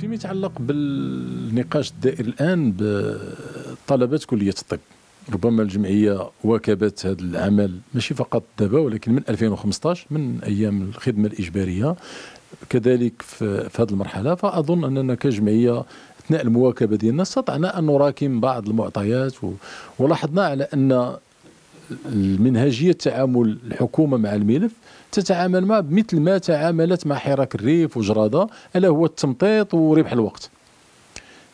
فيما يتعلق بالنقاش الدائر الان بطلبات كليه الطب ربما الجمعيه واكبت هذا العمل ماشي فقط دابا ولكن من 2015 من ايام الخدمه الاجباريه كذلك في هذه المرحله فاظن اننا كجمعيه اثناء المواكبه ديالنا استطعنا ان نراكم بعض المعطيات ولاحظنا على ان المنهجيه تعامل الحكومه مع الملف تتعامل معه مثل ما تعاملت مع حراك الريف وجراده الا هو التمطيط وربح الوقت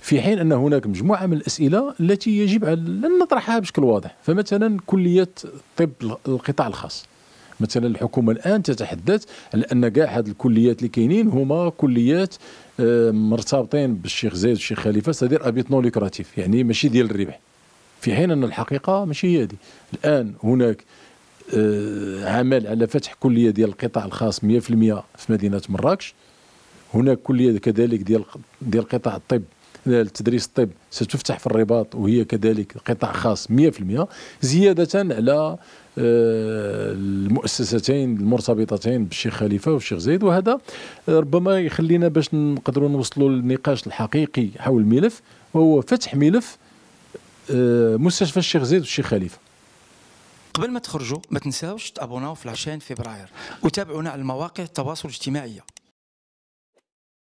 في حين ان هناك مجموعه من الاسئله التي يجب ان نطرحها بشكل واضح فمثلا كليه طب القطاع الخاص مثلا الحكومه الان تتحدث على ان كاع هذه الكليات اللي كاينين هما كليات آه، مرتبطين بالشيخ زايد والشيخ خليفه سادير أبيت نو يعني ماشي ديال الربح في حين أن الحقيقة ماشي هي هذه الآن هناك آه، عمل على فتح كلية ديال القطاع الخاص 100% في مدينة مراكش هناك كلية كذلك ديال ديال قطاع الطب التدريس الطب ستفتح في الرباط وهي كذلك قطاع خاص 100% زيادة على آه، المؤسستين المرتبطتين بالشيخ خليفة والشيخ زيد وهذا ربما يخلينا باش نقدروا نوصلوا للنقاش الحقيقي حول الملف وهو فتح ملف آه، مستشفى الشيخ زيد والشيخ خليفه قبل ما تخرجوا ما تنساوش تابوناو في العشان فبراير وتابعونا على المواقع التواصل الاجتماعيه